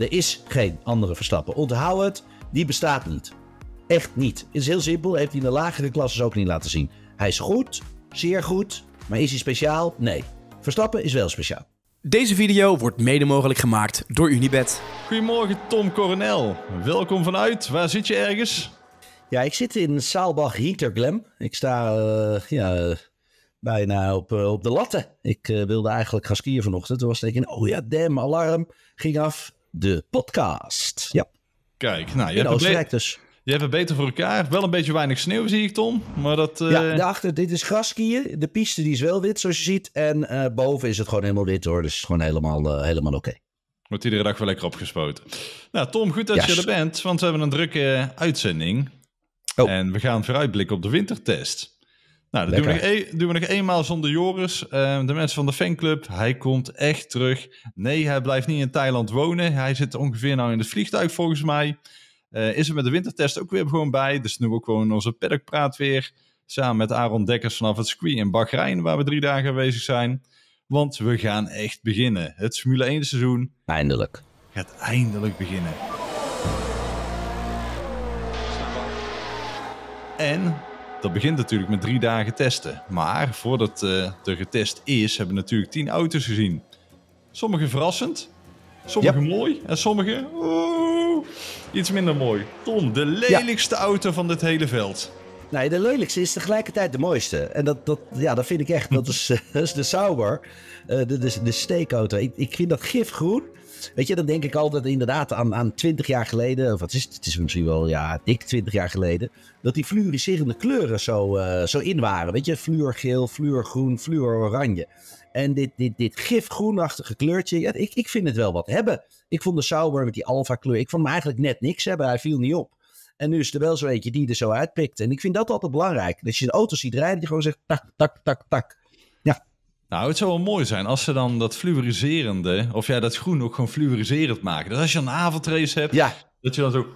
Er is geen andere Verstappen. Onthoud het, die bestaat niet. Echt niet. is heel simpel, heeft hij in de lagere klasses ook niet laten zien. Hij is goed, zeer goed, maar is hij speciaal? Nee. Verstappen is wel speciaal. Deze video wordt mede mogelijk gemaakt door Unibed. Goedemorgen Tom Coronel. Welkom vanuit. Waar zit je ergens? Ja, ik zit in Saalbach Hinterglem. Ik sta eh, ja, bijna op, eh, op de latten. Ik eh, wilde eigenlijk gaan skiën vanochtend. Toen was ik in, oh ja, damn, alarm ging af de podcast. Ja. Kijk, nou, je hebt dus. Je hebt het beter voor elkaar. Wel een beetje weinig sneeuw, zie ik, Tom. Maar dat, Ja, eh, daarachter, dit is graskieën. De piste die is wel wit, zoals je ziet. En eh, boven is het gewoon helemaal wit, hoor. Dus het is gewoon helemaal, eh, helemaal oké. Okay. Wordt iedere dag wel lekker opgespoten. Nou, Tom, goed dat je er bent, want we hebben een drukke uitzending. Oh. En we gaan vooruitblikken op de wintertest. Nou, dat doen we, nog, doen we, nog eenmaal zonder Joris. Ehm, de mensen van de fanclub, hij komt echt terug. Nee, hij blijft niet in Thailand wonen. Hij zit ongeveer nou in het vliegtuig volgens mij. Eh, is er met de wintertest ook weer gewoon bij. Dus nu ook gewoon onze paddockpraat weer. Samen met Aaron Dekkers vanaf het Squee in Bahrein, waar we drie dagen aanwezig zijn. Want we gaan echt beginnen. Het Smule 1 seizoen. Eindelijk. Gaat eindelijk beginnen. En dat begint natuurlijk met drie dagen testen. Maar voordat uh, er getest is, hebben we natuurlijk tien auto's gezien. Sommige verrassend, sommige mooi en sommige oeh, iets minder mooi. Tom, de lelijkste auto van dit hele veld. Nee, de lelijkste is tegelijkertijd de mooiste. En dat, dat, ja, dat vind ik echt, dat is, dat is de Sauber, uh, de, de, de steekauto. Ik, ik vind dat gifgroen Weet je, dan denk ik altijd inderdaad aan, aan 20 jaar geleden, of wat is het? Het is misschien wel ja, dik 20 jaar geleden, dat die fluoriserende kleuren zo, eh, zo in waren. Weet je, fluorgeel, fluorgroen, fluororanje. En dit, dit, dit gifgroenachtige kleurtje, ja, ik, ik vind het wel wat hebben. Ik vond de Sauber met die alfa kleur, ik vond hem eigenlijk net niks hebben. Hij viel niet op. En nu is er wel zo eentje die er zo uitpikt. En ik vind dat altijd belangrijk. Dat je een auto ziet rijden, die gewoon zegt tak, tak, tak, tak. Nou, het zou wel mooi zijn als ze dan dat fluoriserende, of ja, dat groen ook gewoon fluoriserend maken. Dat dus als je een avondrace hebt, dat je dan zo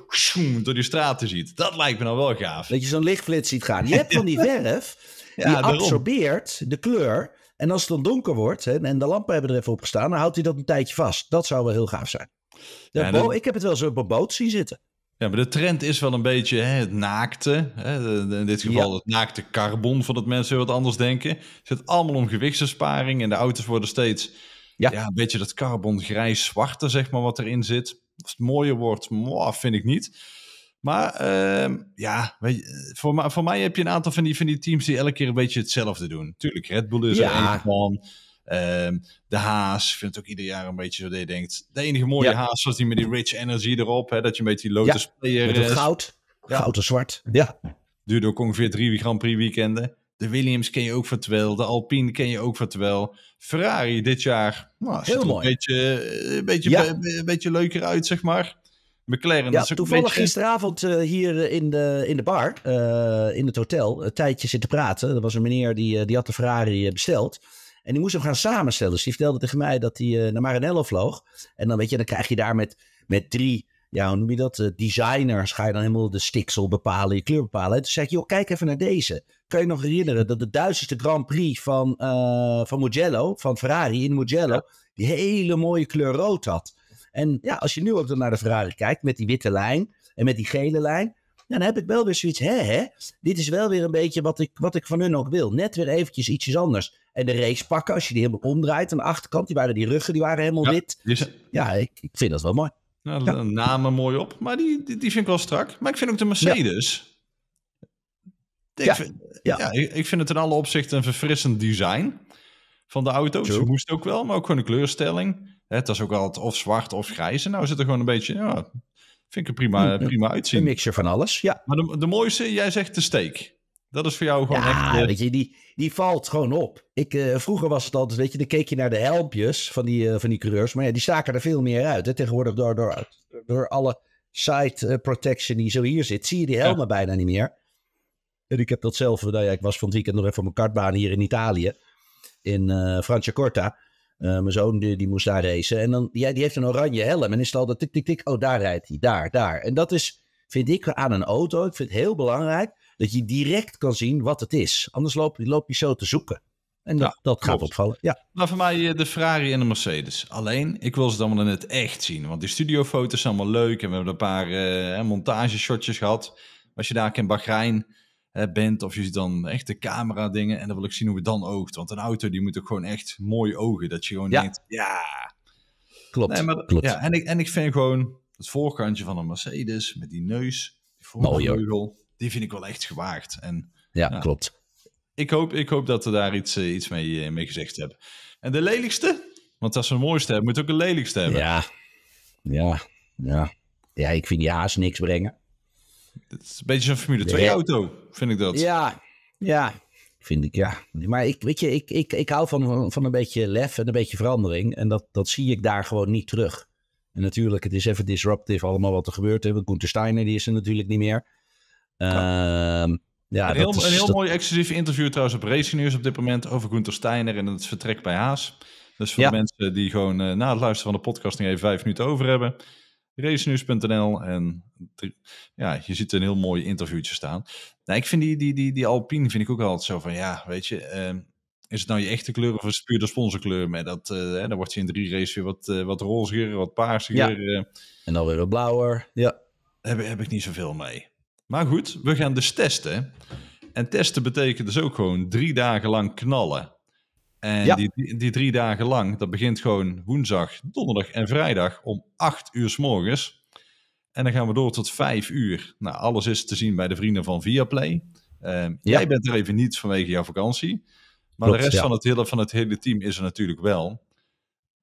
door die straten ziet. Dat lijkt me nou wel gaaf. Dat je zo'n lichtflits ziet gaan. Je hebt van die verf, die absorbeert de kleur. En als het dan donker wordt hè, en de lampen hebben er even op gestaan, dan houdt hij dat een tijdje vast. Dat zou wel heel gaaf zijn. Ik heb het wel zo op een boot zien zitten. Ja, maar de trend is wel een beetje hè, het naakte. Hè, in dit geval het naakte carbon, van dat mensen wat anders denken. Het gaat allemaal om gewichtsbesparing. En de auto's worden steeds ja. een beetje dat carbon grijs-zwarte, zeg maar, wat erin zit. Als het mooier wordt, mooi, vind ik niet. Maar ehm, ja, weet je, eh, voor, voor, mij heb je een aantal van die, van die teams die elke keer een beetje hetzelfde doen. Tuurlijk, Red Bull is er een van. Ehm, de haas, ik vind het ook ieder jaar een beetje zo dat je denkt... De enige mooie haas was die met die rich energy erop. Hè, dat je met die Lotus ja, player... Met goud. Ja. Goud en zwart. Ja. Duurde ook ongeveer drie Grand Prix weekenden. De Williams ken je ook van De Alpine ken je ook van Ferrari dit jaar nou, heel mooi. Eh, een beetje, een, beetje, een beetje leuker uit, zeg maar. McLaren. Ja, toevallig gisteravond eh, hier eh, in de, in de bar, in het hotel, een tijdje zitten praten. Er was een meneer die, die had de Ferrari besteld. En die moest hem gaan samenstellen. Dus die vertelde tegen mij dat hij eh, naar Maranello vloog. En dan, weet je, dan krijg je daar met, met drie, ja, noem je dat? Eh, designers ga je dan helemaal de stiksel bepalen, je kleur bepalen. En toen zei ik, joh, kijk even naar deze. Kan je nog herinneren dat de de Grand Prix van, eh, van Mugello, van Ferrari in Mugello, die hele mooie kleur rood had. En ja, als je nu ook dan naar de Ferrari kijkt met die witte lijn en met die gele lijn, dan heb ik wel weer zoiets, hè, hè, dit is wel weer een beetje wat ik, wat ik van hun ook wil. Net weer eventjes ietsjes anders. En de race pakken, als je die helemaal omdraait aan de achterkant, die, waren, die ruggen die waren helemaal wit. Ja, ik, ik vind dat wel mooi. Nou, namen mooi op, maar die, die, vind ik wel strak. Maar ik vind ook de Mercedes. Ja. Ik, vind, ja. ik vind het in alle opzichten een verfrissend design van de auto Ze moest ook wel, maar ook gewoon de kleurstelling. Het was ook altijd of zwart of grijs. En nou zit er gewoon een beetje, ja, Vind ik er prima, hm. eh, prima uitzien. Een mixje van alles, ja. Maar de, de mooiste, jij zegt de steek Dat is voor jou gewoon ja, echt... Ja, eh, weet je, die, die valt gewoon op. Ik, eh, vroeger was het altijd, weet je, dan keek je naar de helmpjes van die, van die coureurs. Maar ja, die staken er veel meer uit. Hè. Tegenwoordig door, door, door alle side protection die zo hier zit, zie je die helmen bijna niet meer. En ik heb dat zelf, nou ja, ik was van het nog even op mijn kartbaan hier in Italië, in uh, Franciacorta. Eh, mijn zoon die, die, moest daar racen. En dan, ja, die heeft een oranje helm. En is het altijd tik, tik, tik. Oh, daar rijdt hij. Daar, daar. En dat is, vind ik, aan een auto. Ik vind het heel belangrijk dat je direct kan zien wat het is. Anders loop, loop je zo te zoeken. En dat, dat gaat opvallen. Ja. Nou, voor mij eh, de Ferrari en de Mercedes. Alleen, ik wil ze dan wel in het echt zien. Want die studiofoto's zijn allemaal leuk. En we hebben een paar uh, eh, montageshotjes gehad. als je daar in Bahrein bent. Of je ziet dan echt de camera dingen. En dan wil ik zien hoe het dan oogt. Want een auto die moet ook gewoon echt mooi ogen. Dat je gewoon ja. denkt, ja. Klopt, klopt. Ja, en, ik, en ik vind gewoon het voorkantje van een Mercedes met die neus. Die heugel. Die vind ik wel echt gewaagd. En, ja, klopt. Ik hoop, ik hoop dat we daar iets, eh, iets mee, eh, mee gezegd hebben. En de lelijkste? Want als ze een mooiste hebben, moet ook een lelijkste hebben. Ja, ja, ja. Ja, ik vind die haas niks brengen. Het is een beetje zo'n Formule 2 auto, vind ik dat. Ja, ja, vind ik, ja. Maar ik, weet je, ik, ik, ik hou van, van een beetje lef en een beetje verandering. En dat, dat zie ik daar gewoon niet terug. En natuurlijk, het is even disruptief allemaal wat er gebeurt. Hè? Want Gunther Steiner, die is er natuurlijk niet meer. Ja. Ehm, een heel, een heel mooi exclusief interview trouwens op Racing News op dit moment over Gunther Steiner en het vertrek bij Haas. Dus voor de mensen die gewoon eh, na het luisteren van de podcast nog even vijf minuten over hebben racenews.nl. En ja, je ziet een heel mooi interviewtje staan. Nou, ik vind die, die, die, die Alpine vind ik ook altijd zo van, ja, weet je, ehm, is het nou je echte kleur of is het puur de sponsorkleur? Maar dat, eh, dan wordt je in drie races weer wat, uh, wat roziger, wat paarsiger. Ja. Eh. En dan weer wat blauwer, ja. Heb, heb ik niet zoveel mee. Maar goed, we gaan dus testen. En testen betekent dus ook gewoon drie dagen lang knallen. En die, die drie dagen lang, dat begint gewoon woensdag, donderdag en vrijdag om acht uur s morgens. En dan gaan we door tot vijf uur. Nou, alles is te zien bij de vrienden van Viaplay. Play. Ehm, jij bent er even niet vanwege jouw vakantie. Maar de rest van, het hele, van het hele team is er natuurlijk wel.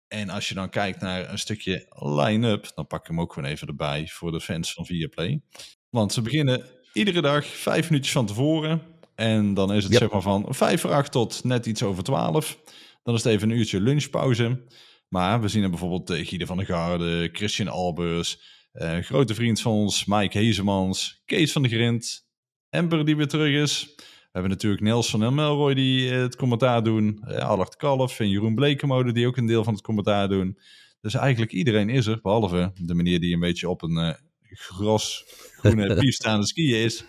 En als je dan kijkt naar een stukje line-up, dan pak ik hem ook gewoon even erbij voor de fans van Viaplay. Want ze beginnen iedere dag vijf minuutjes van tevoren. En dan is het zeg maar van vijf voor acht tot net iets over twaalf. Dan is het even een uurtje lunchpauze. Maar we zien er bijvoorbeeld eh, Gide van der Garde, Christian Albers, eh, grote vriend van ons, Mike Hezemans, Kees van de Grind, Ember die weer terug is. We hebben natuurlijk Nelson en Melroy die eh, het commentaar doen. Uh, Allard Kalf en Jeroen Blekemode die ook een deel van het commentaar doen. Dus eigenlijk iedereen is er, behalve de meneer die een beetje op een uh, gros groene pief skiën is.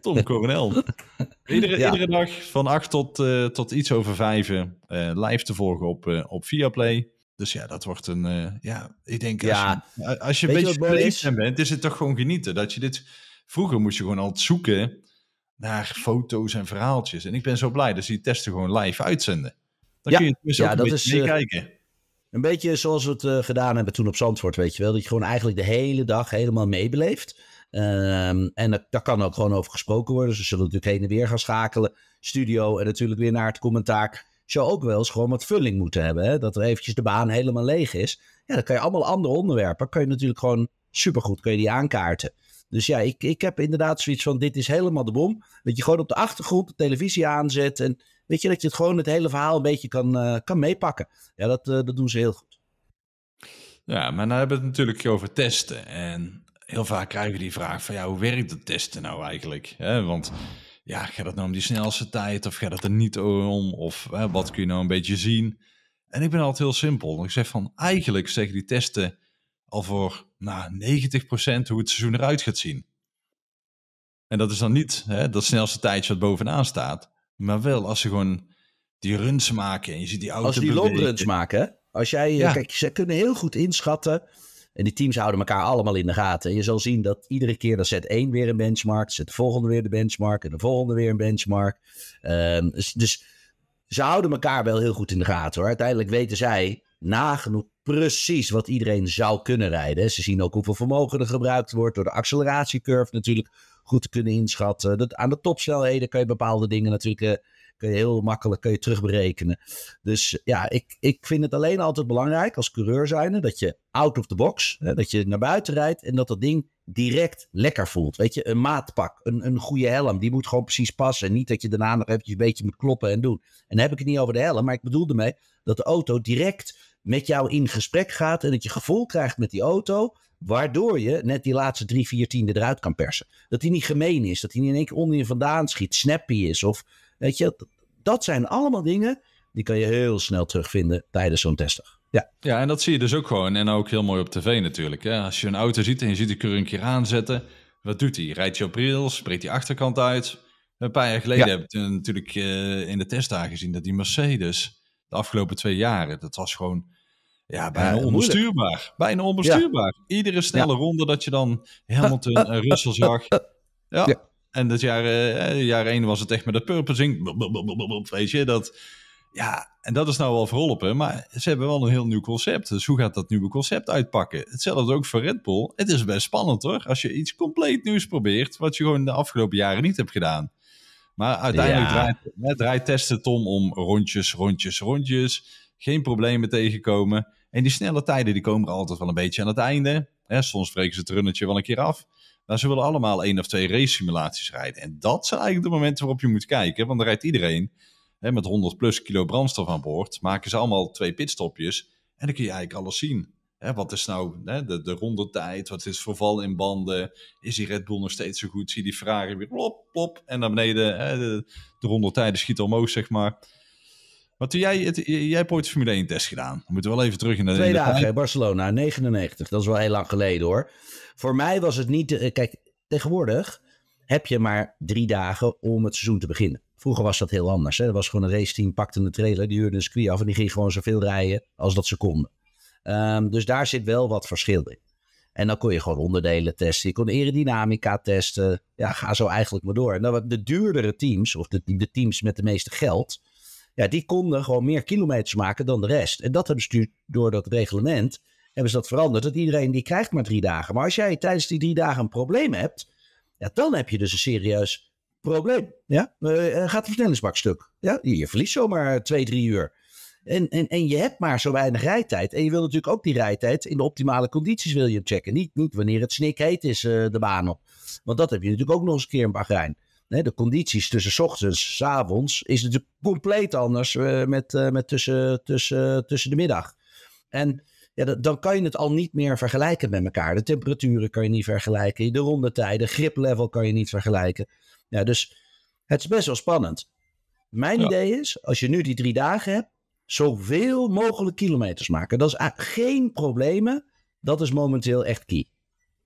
Tom Coronel. Iedere, iedere dag van 8 tot, eh, tot iets over 5 eh, live te volgen op, uh, op Viaplay. Dus ja, dat wordt een. ja, ik denk. Als je, als je een beetje je bent, is het toch gewoon genieten. Dat je dit. Vroeger moest je gewoon altijd zoeken naar foto's en verhaaltjes. En ik ben zo blij dat ze die testen gewoon live uitzenden. Dan kun je dus ja, ook dat kijken. Een beetje zoals we het gedaan hebben toen op Zandvoort, weet je wel. Dat je gewoon eigenlijk de hele dag helemaal meebeleeft. Ehm, en dat, daar kan ook gewoon over gesproken worden. Ze zullen natuurlijk heen en weer gaan schakelen. Studio en natuurlijk weer naar het commentaar. Zou ook wel eens gewoon wat vulling moeten hebben. Hè? Dat er eventjes de baan helemaal leeg is. Ja, dan kan je allemaal andere onderwerpen. Kun je natuurlijk gewoon supergoed kun je die aankaarten. Dus ja, ik, ik heb inderdaad zoiets van: dit is helemaal de bom. Dat je gewoon op de achtergrond de televisie aanzet. En weet je, dat je het gewoon het hele verhaal een beetje kan, eh, kan meepakken. Ja, dat, eh, dat doen ze heel goed. Ja, maar dan hebben we het natuurlijk over testen. En heel vaak krijgen we die vraag van ja, hoe werkt het testen nou eigenlijk? Hè? want ja, gaat het nou om die snelste tijd of gaat het er niet om? Of hè, wat kun je nou een beetje zien? En ik ben altijd heel simpel. Ik zeg van eigenlijk zeggen die testen al voor nou, 90% hoe het seizoen eruit gaat zien. En dat is dan niet hè, dat snelste tijdje wat bovenaan staat. Maar wel als ze gewoon die runs maken en je ziet die auto Als die longruns maken. Als jij, eh, kijk, ze kunnen heel goed inschatten en die teams houden elkaar allemaal in de gaten. En je zal zien dat iedere keer dat zet één weer een benchmark, zet de volgende weer de benchmark en de volgende weer een benchmark. Ehm, dus, dus, ze houden elkaar wel heel goed in de gaten hoor. Uiteindelijk weten zij nagenoeg precies wat iedereen zou kunnen rijden. Ze zien ook hoeveel vermogen er gebruikt wordt door de acceleratiecurve natuurlijk goed te kunnen inschatten. Dat, aan de topsnelheden kan je bepaalde dingen natuurlijk eh, kun je heel makkelijk kun je terugberekenen. Dus ja, ik, ik vind het alleen altijd belangrijk als coureur zijnde dat je out of the box, hè, dat je naar buiten rijdt en dat dat ding direct lekker voelt. Weet je, een maatpak, een, een goede helm, die moet gewoon precies passen. Niet dat je daarna nog eventjes een beetje moet kloppen en doen. En dan heb ik het niet over de helm, maar ik bedoel ermee dat de auto direct met jou in gesprek gaat en dat je gevoel krijgt met die auto, waardoor je net die laatste drie, vier tiende eruit kan persen. Dat hij niet gemeen is, dat hij niet in één keer onder je vandaan schiet, snappy is of Weet je, dat zijn allemaal dingen die kan je heel snel terugvinden tijdens zo'n testdag. Ja. ja, en dat zie je dus ook gewoon. En ook heel mooi op tv natuurlijk. Hè? Als je een auto ziet en je ziet de keur een keer aanzetten. Wat doet hij? Rijdt je op rails? Spreekt die achterkant uit? Een paar jaar geleden ja. heb ik eh, natuurlijk eh, in de testdagen gezien dat die Mercedes de afgelopen twee jaren, dat was gewoon ja, bijna onbestuurbaar. Bijna onbestuurbaar. Iedere snelle ronde dat je dan helemaal en Russell zag. Ja. En dat jaar, eh, eh, jaar één was het echt met dat purposing. Weet je, dat... Ja, en dat is nou wel verholpen. Maar ze hebben wel een heel nieuw concept. Dus hoe gaat dat nieuwe concept uitpakken? Hetzelfde ook voor Red Bull. Het is best spannend hoor. Als je iets compleet nieuws probeert. Wat je gewoon de afgelopen jaren niet hebt gedaan. Maar uiteindelijk draait, draait testen Tom om rondjes, rondjes, rondjes. Geen problemen tegenkomen. En die snelle tijden die komen er altijd wel een beetje aan het einde. Hè, soms breken ze het runnetje wel een keer af. Maar nou, ze willen allemaal één of twee race simulaties rijden. En dat zijn eigenlijk de momenten waarop je moet kijken. Want dan rijdt iedereen hè, met 100 plus kilo brandstof aan boord. Maken ze allemaal twee pitstopjes. En dan kun je eigenlijk alles zien. Hè, wat is nou hè, de, de rondetijd? Wat is verval in banden? Is die Red Bull nog steeds zo goed? Zie die Ferrari weer plop, plop. En naar beneden hè, de, de rondetijden schiet omhoog, zeg maar. Wat doe jij? Het, jij hebt ooit Formule 1 test gedaan. We moeten wel even terug in de... Twee dagen, Barcelona, 99. Dat is wel heel lang geleden hoor. Voor mij was het niet... Eh, kijk, tegenwoordig heb je maar drie dagen om het seizoen te beginnen. Vroeger was dat heel anders. Er was gewoon een raceteam, pakte een trailer, die huurde een circuit af... en die ging gewoon zoveel rijden als dat ze konden. Ehm, dus daar zit wel wat verschil in. En dan kon je gewoon onderdelen testen. Je kon aerodynamica testen. Ja, ga zo eigenlijk maar door. En nou, dan de duurdere teams, of de teams met de meeste geld ja, die konden gewoon meer kilometers maken dan de rest. En dat hebben ze nu door dat reglement hebben ze dat veranderd. Dat iedereen die krijgt maar drie dagen. Maar als jij tijdens die drie dagen een probleem hebt, ja, dan heb je dus een serieus probleem. Ja? Eh, eh, gaat de versnellingsbak stuk. Ja? Je verliest zomaar twee, drie uur. En, en, en je hebt maar zo weinig rijtijd. En je wil natuurlijk ook die rijtijd in de optimale condities wil je checken. Niet, niet wanneer het snikheet is eh, de baan op. Want dat heb je natuurlijk ook nog eens een keer in Bahrein de condities tussen ochtends en avonds is het compleet anders eh, met, eh, met tussen, tussen, tussen de middag. En ja, dan kan je het al niet meer vergelijken met elkaar. De temperaturen kan je niet vergelijken, de rondetijden, griplevel kan je niet vergelijken. Ja, dus het is best wel spannend. Mijn idee is, als je nu die drie dagen hebt, zoveel mogelijk kilometers maken. Dat is geen problemen. Dat is momenteel echt key.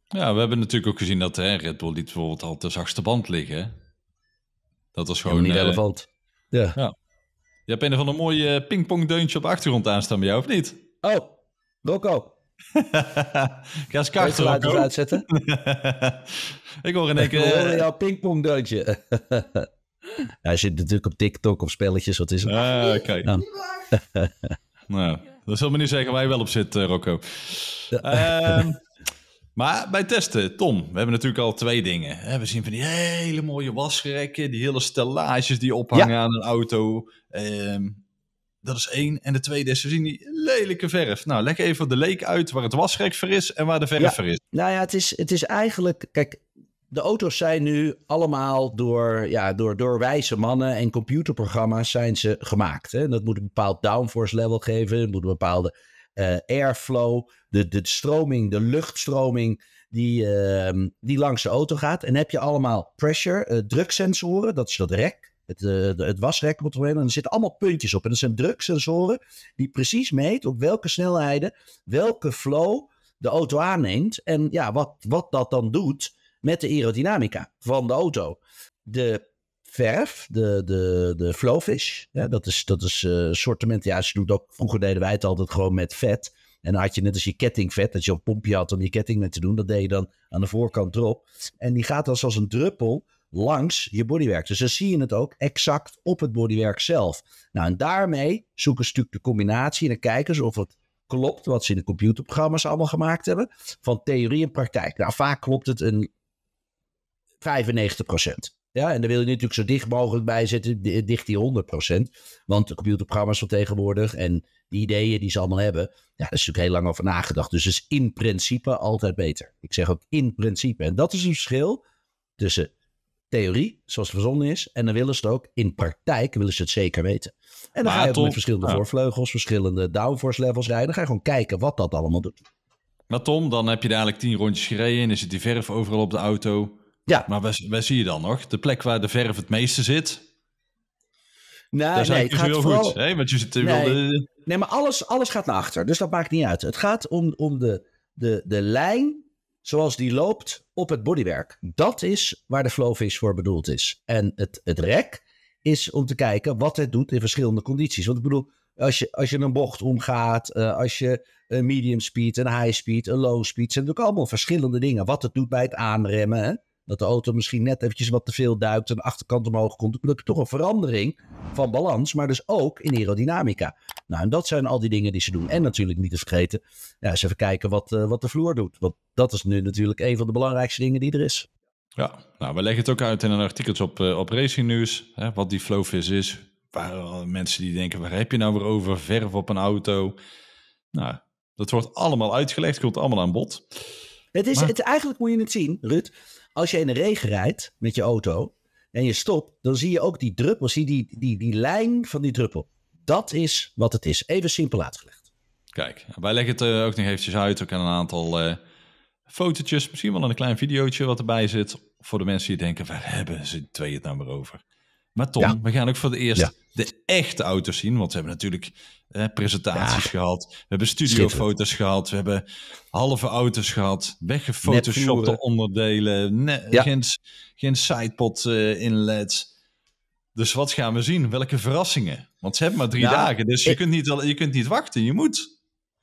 Ja, we hebben natuurlijk ook gezien dat hè, Red Bull liet bijvoorbeeld al de zachtste band liggen. Dat was gewoon... niet eh, relevant. Ja. ja. Je hebt een van de mooie eh, pingpongdeuntje op achtergrond aanstaan bij jou, of niet? Oh, Rocco. ik ga eens kaarten, uitzetten? ik hoor in één keer... Eh, jouw pingpongdeuntje. Hij zit natuurlijk op TikTok of spelletjes, wat is het? Ah, oké. Nou. dat zal me nu zeggen waar je wel op zit, Rocco. Ehm, maar bij testen, Tom, we hebben natuurlijk al twee dingen. We zien van die hele mooie wasrekken, die hele stellages die ophangen aan een auto. Ehm, dat is één. En de tweede is, we zien die lelijke verf. Nou, leg even de leek uit waar het wasrek voor is en waar de verf voor is. Nou ja, het is, het is eigenlijk... Kijk, de auto's zijn nu allemaal door, ja, door, door wijze mannen en computerprogramma's zijn ze gemaakt. Hè? Dat moet een bepaald downforce level geven. moet een bepaalde eh, airflow de, stroming, de luchtstroming die, ehm, die langs de auto gaat. En heb je allemaal pressure, uh, druksensoren, dat is dat rek, het, uh, het wasrek En er zitten allemaal puntjes op. En dat zijn druksensoren die precies meten op welke snelheden, welke flow de auto aanneemt. En ja, wat, wat dat dan doet met de aerodynamica van de auto. De verf, de, de, de flowfish, dat is, dat is eh, sortiment. Ja, ze doet ook, vroeger deden wij het altijd gewoon met vet. En dan had je net als je kettingvet, dat je een pompje had om je ketting mee te doen. Dat deed je dan aan de voorkant erop. En die gaat dan zoals een druppel langs je bodywerk. Dus dan zie je het ook exact op het bodywerk zelf. Nou, en daarmee zoeken ze natuurlijk de combinatie en dan kijken ze of het klopt wat ze in de computerprogramma's allemaal gemaakt hebben van theorie en praktijk. Nou, vaak klopt het een 95 procent. Ja, en daar wil je natuurlijk zo dicht mogelijk bij zitten, dicht die 100%. Want de computerprogramma's van tegenwoordig en die ideeën die ze allemaal hebben, ja, daar is natuurlijk heel lang over nagedacht. Dus het is in principe altijd beter. Ik zeg ook in principe. En dat is het verschil tussen theorie, zoals verzonnen is, en dan willen ze het ook in praktijk, willen ze het zeker weten. En dan maar ga je met verschillende voorvleugels, verschillende downforce levels rijden. Dan ga je gewoon kijken wat dat allemaal doet. Maar Tom, dan heb je dadelijk tien rondjes gereden en is het die verf overal op de auto. Ja. Maar waar, waar zie je dan nog? De plek waar de verf het meeste zit, nou, Daar nee, het heel goed. Want je zit nee. Eh, nee, maar alles, alles gaat naar achter. Dus dat maakt niet uit. Het gaat om, om de, de, de lijn zoals die loopt op het bodywerk. Dat is waar de flowfish voor bedoeld is. En het, het rek is om te kijken wat het doet in verschillende condities. Want ik bedoel, als je, als je een bocht omgaat, eh, als je een medium speed, een high speed, een low speed. zijn natuurlijk allemaal verschillende dingen. Wat het doet bij het aanremmen. Hè? dat de auto misschien net eventjes wat te veel duikt en de achterkant omhoog komt. Dan heb je toch een verandering van balans, maar dus ook in aerodynamica. Nou, en dat zijn al die dingen die ze doen. En natuurlijk niet te vergeten, ja, eens even kijken wat, eh, wat de vloer doet. Want dat is nu natuurlijk een van de belangrijkste dingen die er is. Ja, nou, we leggen het ook uit in een artikeltje op, uh, op Racing News, hè, wat die Flowvis is. Waar mensen die denken, waar heb je nou weer over? Verf op een auto. Nou, dat wordt allemaal uitgelegd, komt allemaal aan bod. Het is, het, eigenlijk moet je het zien, Rut. Als je in de regen rijdt met je auto en je stopt, dan zie je ook die druppel, zie die, die, die lijn van die druppel. Dat is wat het is. Even simpel uitgelegd. Kijk, wij leggen het eh, ook nog eventjes uit, ook aan een aantal uh, fotootjes, misschien wel een klein videootje wat erbij zit, voor de mensen die denken, waar hebben ze twee het nou maar over? Maar Tom, ja. we gaan ook voor de eerst de echte auto's zien. Want we hebben natuurlijk eh, presentaties gehad. We hebben studiofoto's gehad. We hebben halve auto's gehad. Weggefotoshopte onderdelen. geen, geen sidepod uh, eh, inlets. Dus wat gaan we zien? Welke verrassingen? Want ze hebben maar drie dagen. Dus je, kunt niet, je kunt niet wachten. Je moet.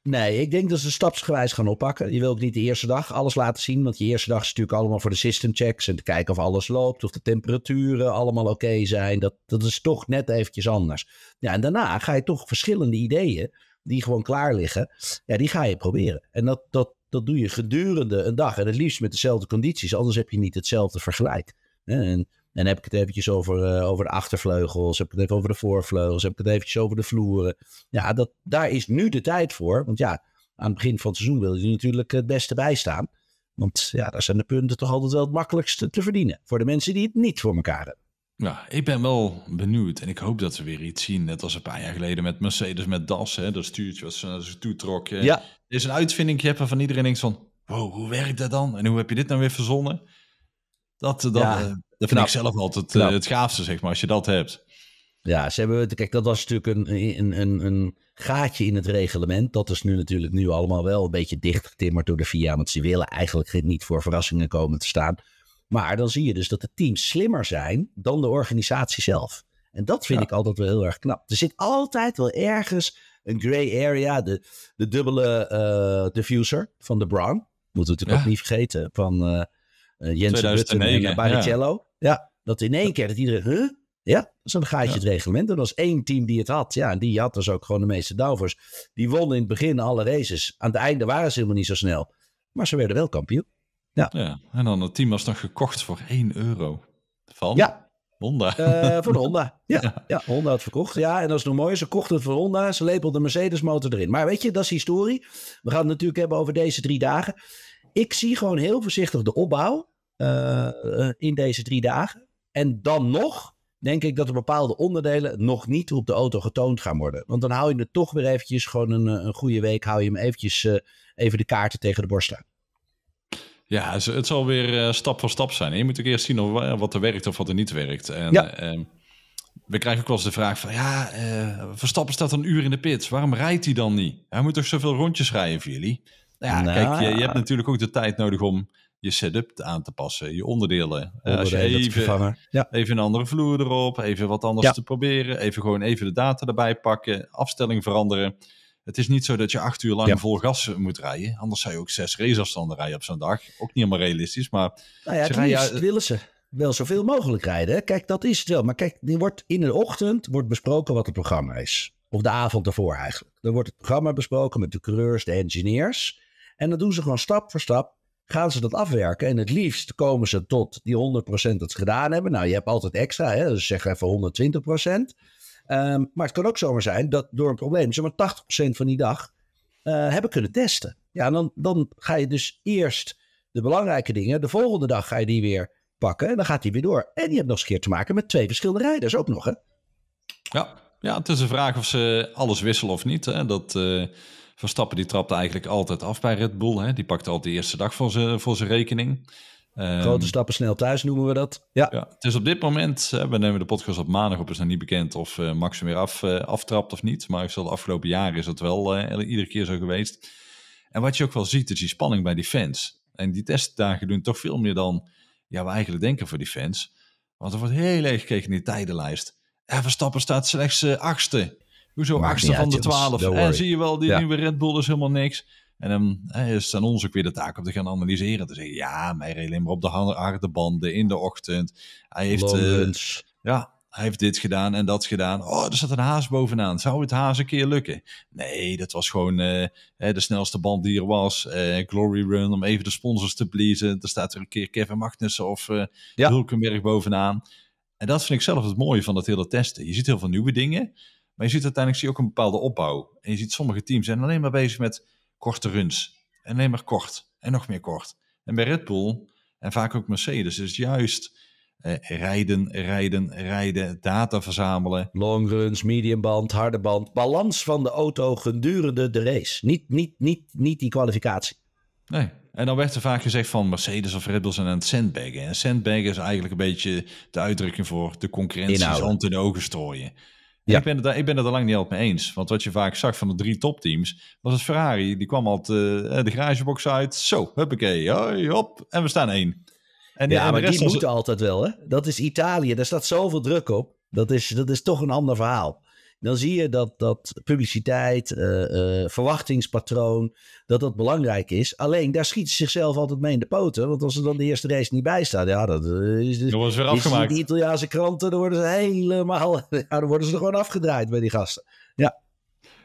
Nee, ik denk dat ze stapsgewijs gaan oppakken. Je wil ook niet de eerste dag alles laten zien. Want je eerste dag is natuurlijk allemaal voor de systemchecks. En te kijken of alles loopt. Of de temperaturen allemaal oké zijn. Dat, dat is toch net eventjes anders. Ja, en daarna ga je toch verschillende ideeën. Die gewoon klaar liggen. Ja, die ga je proberen. En dat, dat, dat doe je gedurende een dag. En het liefst met dezelfde condities. Anders heb je niet hetzelfde vergelijk. En dan heb ik het eventjes over, eh, over de achtervleugels, heb ik het even over de voorvleugels, heb ik het eventjes over de vloeren. Ja, dat, daar is nu de tijd voor. Want ja, aan het begin van het seizoen wil je natuurlijk het beste bijstaan Want ja, daar zijn de punten toch altijd wel het makkelijkste te verdienen. Voor de mensen die het niet voor elkaar hebben. Nou, ik ben wel benieuwd en ik hoop dat we weer iets zien. Net als een paar jaar geleden met Mercedes, met DAS, hè, dat stuurtje wat ze toe Ja. Er is een uitvinding van iedereen denkt van, wow, hoe werkt dat dan? En hoe heb je dit nou weer verzonnen? Dat, dat, ja. Eh, dat vind ik nou, zelf altijd eh, nou. het gaafste, zeg maar, als je dat hebt. Ja, ze hebben, kijk, dat was natuurlijk een, een, een, een gaatje in het reglement. Dat is nu natuurlijk nu allemaal wel een beetje dichtgetimmerd door de VIA. Want ze willen eigenlijk niet voor verrassingen komen te staan. Maar dan zie je dus dat de teams slimmer zijn dan de organisatie zelf. En dat vind ik altijd wel heel erg knap. Er zit altijd wel ergens een gray area. De, de dubbele uh, diffuser van de Brown. Moeten we natuurlijk ook niet vergeten. Van, eh, eh, Jensen Rutte en eh, Baricello. Ja. ja. dat in één keer dat iedereen... Huh? Ja, zo'n gaatje het reglement. Er was één team die het had. Ja, en die had dus ook gewoon de meeste Dauvers. Die wonnen in het begin alle races. Aan het einde waren ze helemaal niet zo snel. Maar ze werden wel kampioen. Ja. ja. En dan het team was dan gekocht voor 1 euro. Van? Ja. Honda. Eh, voor de Honda. Ja. ja. Ja. Honda had verkocht. Ja, en dat is nog mooier. Ze kochten het voor Honda. Ze lepelden Mercedes motor erin. Maar weet je, dat is historie. We gaan het natuurlijk hebben over deze drie dagen ik zie gewoon heel voorzichtig de opbouw eh, eh, in deze drie dagen. En dan nog denk ik dat er bepaalde onderdelen nog niet op de auto getoond gaan worden. Want dan hou je het toch weer eventjes gewoon een, eh, een goede week. Hou je hem eventjes even de kaarten tegen de borst aan. Ja, het zal weer stap voor stap zijn. je moet ook eerst zien of, wat er werkt of wat er niet werkt. En, ehm, we krijgen ook wel eens de vraag van... ja, Verstappen staat een uur in de pit. Waarom rijdt hij dan niet? Hij moet toch zoveel rondjes rijden voor jullie? ja, kijk, nou, je, je, hebt natuurlijk ook de tijd nodig om je setup aan te passen, je onderdelen. Eh, als je even, even een andere vloer erop, even wat anders te proberen, even gewoon even de data erbij pakken, afstelling veranderen. Het is niet zo dat je acht uur lang vol gas moet rijden. Anders zou je ook zes raceafstanden rijden op zo'n dag. Ook niet helemaal realistisch, maar... Nou ja, willen ze wel zoveel mogelijk rijden. Kijk, dat is het wel. Maar kijk, die wordt in de ochtend wordt besproken wat het programma is. Of de avond ervoor eigenlijk. Dan wordt het programma besproken met de coureurs, de engineers. En dan doen ze gewoon stap voor stap. Gaan ze dat afwerken en het liefst komen ze tot die 100% dat ze gedaan hebben. Nou, je hebt altijd extra, hè? dus zeg even 120%. Um, ehm, maar het kan ook zomaar zijn dat door een probleem ze maar 80% van die dag eh, hebben kunnen testen. Ja, dan, dan ga je dus eerst de belangrijke dingen, de volgende dag ga je die weer pakken en dan gaat die weer door. En je hebt nog eens keer te maken met twee verschillende rijders ook nog, hè? Ja, ja, het is een vraag of ze alles wisselen of niet. Hè? Dat, eh, Verstappen die trapte eigenlijk altijd af bij Red Bull. Hè? Die pakte altijd de eerste dag voor zijn, voor zijn rekening. Ehm, Grote stappen snel thuis noemen we dat. Ja. ja het is op dit moment, we nemen de podcast op maandag op, is nog niet bekend of uh, Max weer af, eh, aftrapt of niet. Maar de afgelopen jaren is dat wel eh, iedere keer zo geweest. En wat je ook wel ziet, is die spanning bij die fans. En die testdagen doen toch veel meer dan ja, we eigenlijk denken voor die fans. Want er wordt heel erg gekeken in die tijdenlijst. Verstappen staat slechts achtste. Hoezo Maakt achtste van de twaalf? En zie je wel, die nieuwe Red Bull is helemaal niks. En dan is het aan ons ook weer de taak om te gaan analyseren. Te zeggen, ja, maar hij alleen maar op de harde banden in de ochtend. Hij heeft, eh, ja, hij heeft dit gedaan en dat gedaan. Oh, er zat een haas bovenaan. Zou het haas een keer lukken? Nee, dat was gewoon eh, de snelste band die er was. Eh, glory Run, om even de sponsors te pleasen. Er staat er een keer Kevin Magnussen of uh, Hulkenberg bovenaan. En dat vind ik zelf het mooie van dat hele testen. Je ziet heel veel nieuwe dingen. Maar je ziet uiteindelijk zie je ook een bepaalde opbouw. En je ziet sommige teams zijn alleen maar bezig met korte runs. En alleen maar kort. En nog meer kort. En bij Red Bull en vaak ook Mercedes is juist eh, rijden, rijden, rijden, data verzamelen. Long runs, medium band, harde band. Balans van de auto gedurende de race. Niet, niet, niet, niet die kwalificatie. Nee. En dan werd er vaak gezegd van Mercedes of Red Bull zijn aan het sandbaggen. En sandbaggen is eigenlijk een beetje de uitdrukking voor de concurrentie zand in de ogen strooien. Ik, ben het, ik ben het er lang niet altijd mee eens. Want wat je vaak zag van de drie topteams, was het Ferrari. Die kwam altijd eh, de garagebox uit. Zo, huppakee, hoi, hop, en we staan één. En, ja, en maar die moeten altijd wel, hè? Dat is Italië, daar staat zoveel druk op. Dat is, dat is toch een ander verhaal dan zie je dat, dat publiciteit, eh, eh, verwachtingspatroon, dat dat belangrijk is. Alleen daar schieten ze zichzelf altijd mee in de poten. Want als ze dan de eerste race niet bij staan, ja, dat eh, is. Dan worden weer afgemaakt. Die Italiaanse kranten, dan worden ze helemaal. Ja, dan worden ze gewoon afgedraaid bij die gasten. Ja.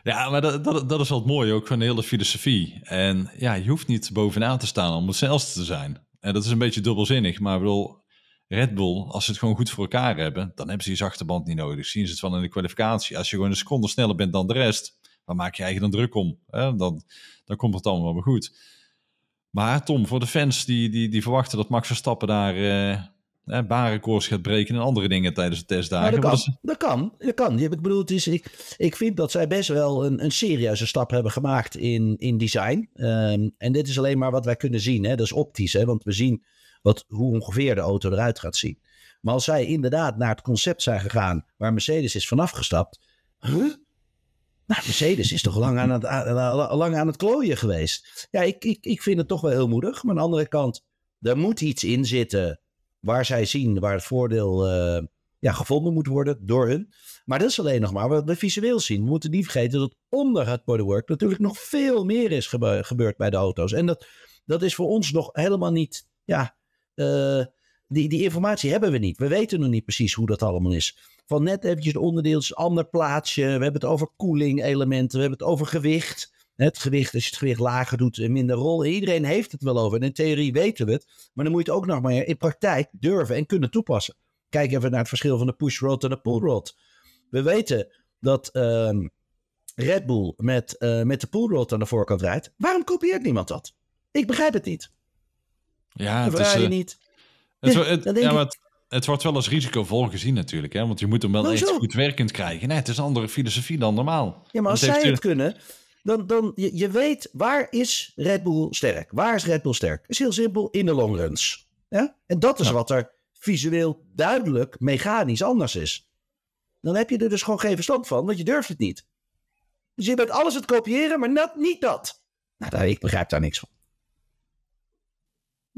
Ja, maar dat, dat, dat is wel mooi ook van de hele filosofie. En ja, je hoeft niet bovenaan te staan om het snelste te zijn. En dat is een beetje dubbelzinnig, maar ik bedoel, Red Bull, als ze het gewoon goed voor elkaar hebben, dan hebben ze die zachte band niet nodig. Zien ze het van in de kwalificatie. Als je gewoon een seconde sneller bent dan de rest, dan maak je eigenlijk dan druk om. Hè? Dan, dan komt het allemaal wel goed. Maar Tom, voor de fans die, die, die verwachten dat Max Verstappen daar eh, barenkoers gaat breken en andere dingen tijdens de testdagen. dat, kan, dat kan, dat kan. Ik bedoel, is, ik, ik vind dat zij best wel een, een serieuze stap hebben gemaakt in, in design. Ehm, en dit is alleen maar wat wij kunnen zien. Hè? Dat is optisch, hè? want we zien wat, hoe ongeveer de auto eruit gaat zien. Maar als zij inderdaad naar het concept zijn gegaan waar Mercedes is vanaf gestapt. Huh? Nou, Mercedes is toch lang aan het, lang aan het klooien geweest. Ja, ik, ik, ik vind het toch wel heel moedig. Maar aan de andere kant, er moet iets in zitten waar zij zien waar het voordeel eh, ja, gevonden moet worden door hun. Maar dat is alleen nog maar wat we visueel zien. We moeten niet vergeten dat onder het bodywork natuurlijk nog veel meer is gebeurd bij de auto's. En dat, dat is voor ons nog helemaal niet ja, eh, die, die informatie hebben we niet. We weten nog niet precies hoe dat allemaal is. Van net eventjes onderdeeltjes, ander plaatsje. We hebben het over koeling elementen. We hebben het over gewicht. Het gewicht, als je het gewicht lager doet, eh, minder rol. Iedereen heeft het wel over. in theorie weten we het. Maar dan moet je het ook nog maar in praktijk durven en kunnen toepassen. Kijk even naar het verschil van de push rod en de pull rod. We weten dat ehm, Red Bull met, eh, met de pull rod aan de voorkant rijdt. Waarom kopieert niemand dat? Ik begrijp het niet. Ja, dat is, je eh, niet. Het, ja, maar het, wordt wel als risicovol gezien natuurlijk, hè? want je moet hem wel eens echt goed werkend krijgen. Nee, het is een andere filosofie dan normaal. Ja, maar als zij het kunnen, dan, dan je, je, weet waar is Red Bull sterk? Waar is Red Bull sterk? Het is heel simpel, in de longruns. Ja? En dat is wat er visueel duidelijk mechanisch anders is. Dan heb je er dus gewoon geen verstand van, want je durft het niet. Dus je bent alles het kopiëren, maar net niet dat. Nou, ik begrijp daar niks van.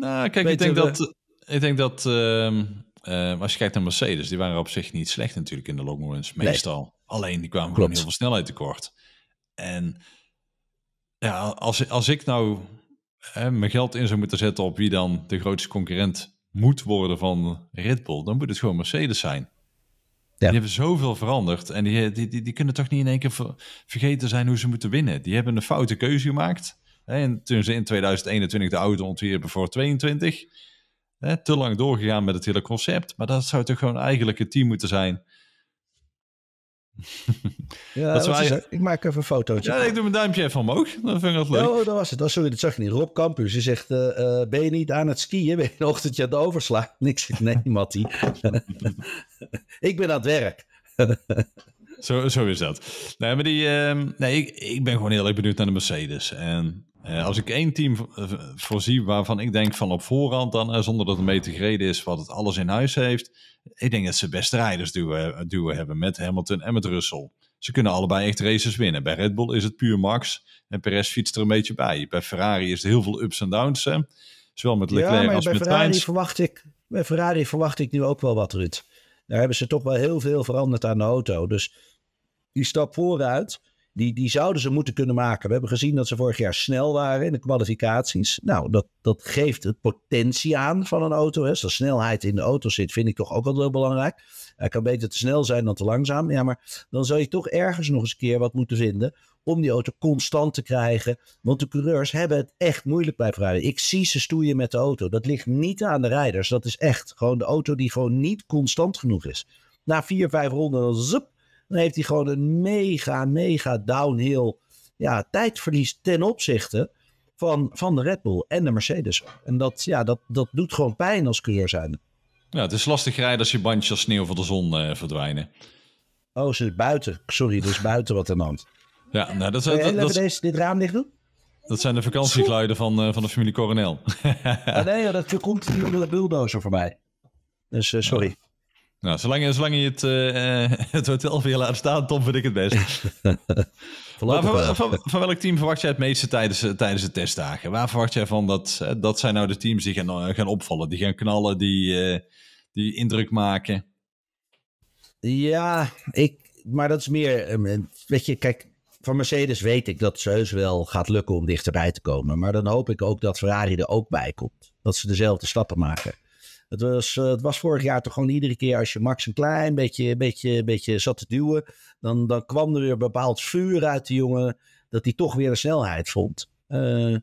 Nou, kijk, ik denk, dat, eh, ik denk dat als je kijkt naar Mercedes, die waren op zich niet slecht natuurlijk in de long runs, meestal. Alleen die kwamen Klopt. gewoon heel veel snelheid tekort. En ja, als, als ik nou eh, mijn geld in zou moeten zetten op wie dan de grootste concurrent moet worden van Red Bull, dan moet het gewoon Mercedes zijn. Ja. Die hebben zoveel veranderd en die, die, die, kunnen toch niet in één keer vergeten zijn hoe ze moeten winnen. Die hebben een foute keuze gemaakt. En toen ze in 2021 de auto ontwierpen voor 22. te lang doorgegaan met het hele concept. Maar dat zou toch gewoon eigenlijk het team moeten zijn. Ja, dat ik maak even een fotootje. Ja, ik doe mijn duimpje even omhoog. vind ik dat leuk. Oh, dat was het. sorry, dat zag je niet. Rob Campus, je zegt, eh, eh, ben je niet aan het skiën? Ben je een ochtendje aan de overslaan? Niks. nee, Mattie. ik ben aan het werk. zo, zo is dat. Nee, maar die, ehm, nee ik, ik ben gewoon heel erg benieuwd naar de Mercedes. En eh, als ik één team eh, voorzie waarvan ik denk van op voorhand dan, eh, zonder dat het mee te gereden is wat het alles in huis heeft. Ik denk dat ze best rijders duwen, duwen hebben met Hamilton en met Russell. Ze kunnen allebei echt races winnen. Bij Red Bull is het puur Max en Perez fietst er een beetje bij. Bij Ferrari is er heel veel ups en downs. Zowel met Leclerc ja, als bij met Ferrari verwacht ik Bij Ferrari verwacht ik nu ook wel wat, Ruud. Daar hebben ze toch wel heel veel veranderd aan de auto. Dus die stap vooruit die, die zouden ze moeten kunnen maken. We hebben gezien dat ze vorig jaar snel waren in de kwalificaties. Nou, dat, dat geeft het potentie aan van een auto. Hè. Als snelheid in de auto zit, vind ik toch ook wel heel belangrijk. Hij kan beter te snel zijn dan te langzaam. Ja, maar dan zou je toch ergens nog eens een keer wat moeten vinden om die auto constant te krijgen. Want de coureurs hebben het echt moeilijk bij Ferrari. Ik zie ze stoeien met de auto. Dat ligt niet aan de rijders. Dat is echt gewoon de auto die gewoon niet constant genoeg is. Na vier, vijf ronden, dan zup, dan heeft hij gewoon een mega, mega downhill ja, tijdverlies ten opzichte van, van de Red Bull en de Mercedes. En dat, ja, dat, dat doet gewoon pijn als coureur zijn. Ja, het is lastig rijden als je bandjes als sneeuw voor de zon eh, verdwijnen. Oh, ze is buiten. Sorry, dus buiten wat er noemt. Ja, nou, dat, zijn dat, deze, dit raam dicht doen? Dat zijn de vakantiegluiden van, eh, van de familie Coronel. Ah, nee, dat komt de bulldozer voor mij. Dus eh, sorry. Ja. Nou, zolang, zolang je het, uh, het hotel weer laat staan, Tom, vind ik het best. van, welk team verwacht jij het meeste tijdens, eh, tijdens de testdagen? Waar verwacht jij van dat, eh, dat zijn nou de teams die gaan, gaan opvallen, die gaan knallen, die, die indruk maken? Ja, ik, maar dat is meer, ehm, weet je, kijk, van Mercedes weet ik dat Zeus wel gaat lukken om dichterbij te komen. Maar dan hoop ik ook dat Ferrari er ook bij komt. Dat ze dezelfde stappen maken. Het was, eh, het was vorig jaar toch gewoon iedere keer als je Max een klein beetje, beetje, beetje zat te duwen. Dan, dan kwam er weer bepaald vuur uit de jongen. Dat hij toch weer een snelheid vond. Eh, eh,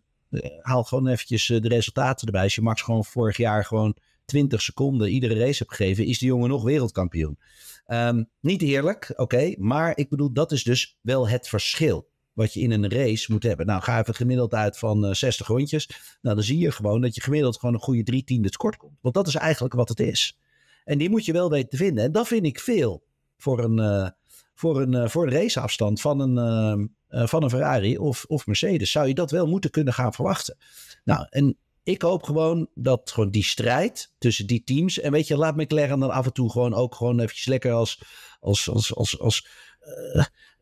haal gewoon eventjes de resultaten erbij. Als je Max gewoon vorig jaar gewoon 20 seconden iedere race hebt gegeven. Is de jongen nog wereldkampioen. Ehm, niet eerlijk, oké. maar ik bedoel, dat is dus wel het verschil wat je in een race moet hebben. Nou, ga even gemiddeld uit van uh, eh, 60 rondjes. Nou, dan zie je gewoon dat je gemiddeld gewoon een goede drie tiende tekort komt. Want dat is eigenlijk wat het is. En die moet je wel weten te vinden. En dat vind ik veel voor een, eh, voor een, eh, voor een raceafstand van een, van een Ferrari of, of Mercedes. Zou je dat wel moeten kunnen gaan verwachten. Nou, en ik hoop gewoon dat gewoon die strijd tussen die teams. En weet je, laat McLaren dan af en toe gewoon ook gewoon eventjes lekker als. als, als, als,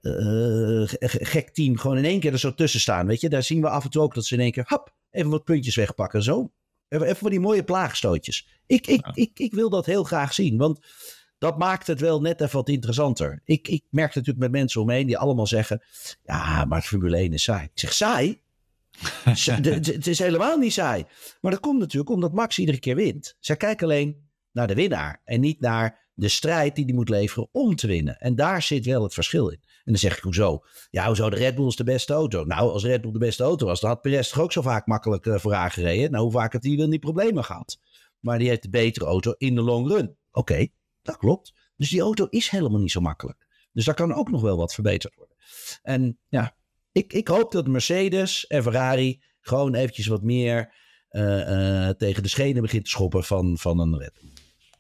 eh, eh, gek team gewoon in één keer er zo tussen staan. Weet je, daar zien we af en toe ook dat ze in één keer, hap, even wat puntjes wegpakken. Zo, even van die mooie plaagstootjes. Ik, ik, ik, ik wil dat heel graag zien, want dat maakt het wel net even wat interessanter. Ik, ik merk natuurlijk met mensen omheen me die allemaal zeggen: Ja, maar Formule 1 is saai. Ik zeg: Saai? het is helemaal niet saai. Maar dat komt natuurlijk omdat Max iedere keer wint. Zij kijken alleen naar de winnaar en niet naar de strijd die hij moet leveren om te winnen. En daar zit wel het verschil in. En dan zeg ik, hoezo? Ja, hoezo? De Red Bull is de beste auto. Nou, als Red Bull de beste auto was, dan had Perez toch ook zo vaak makkelijk uh, eh, voor gereden. Nou, hoe vaak had hij dan die problemen gehad? Maar die heeft de betere auto in de long run. Oké, dat klopt. Dus die auto is helemaal niet zo makkelijk. Dus daar kan ook nog wel wat verbeterd worden. En ja, ik, ik hoop dat Mercedes en Ferrari gewoon eventjes wat meer eh, eh, tegen de schenen begint te schoppen van, van een Red Bull.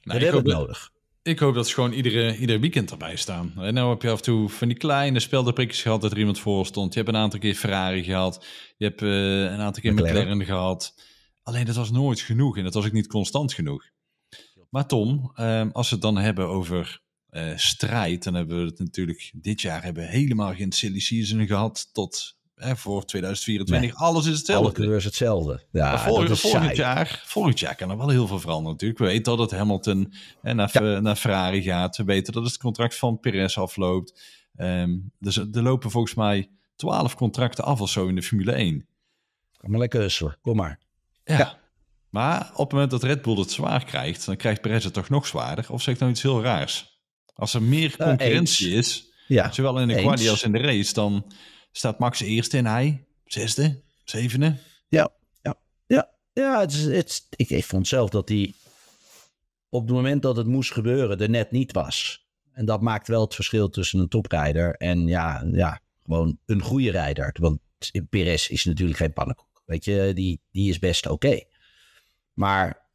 Nou, dat heb ik nodig ik hoop dat ze gewoon iedere, ieder weekend erbij staan. En eh, nou heb je af en toe van die kleine speldenprikjes gehad dat er iemand voor stond. Je hebt een aantal keer Ferrari gehad. Je hebt eh, een aantal keer McLaren. McLaren. gehad. Alleen dat was nooit genoeg en dat was ook niet constant genoeg. Maar Tom, ehm, als we het dan hebben over eh, strijd, dan hebben we het natuurlijk dit jaar hebben we helemaal geen silly season gehad tot voor 2024, alles is hetzelfde. Alle is hetzelfde. Ja, volgend, jaar, volgend jaar kan er wel heel veel veranderen natuurlijk. We weten al dat Hamilton hè, naar, naar Ferrari gaat. We weten dat het contract van Perez afloopt. Ehm, dus er lopen volgens mij twaalf contracten af of zo in de Formule 1. Kom maar lekker husselen, kom maar. Ja. Maar op het moment dat Red Bull het zwaar krijgt, dan krijgt Perez het toch nog zwaarder. Of zeg ik nou iets heel raars? Als er meer eh, concurrentie is, zowel in de quali als in de race, dan staat Max eerste en hij zesde, zevende. Ja, ja, ja. ja het is, het ik, vond zelf dat hij op het moment dat het moest gebeuren er net niet was. En dat maakt wel het verschil tussen een toprijder en ja, ja gewoon een goede rijder. Want Perez is natuurlijk geen pannenkoek. Weet je, die, die is best oké. Maar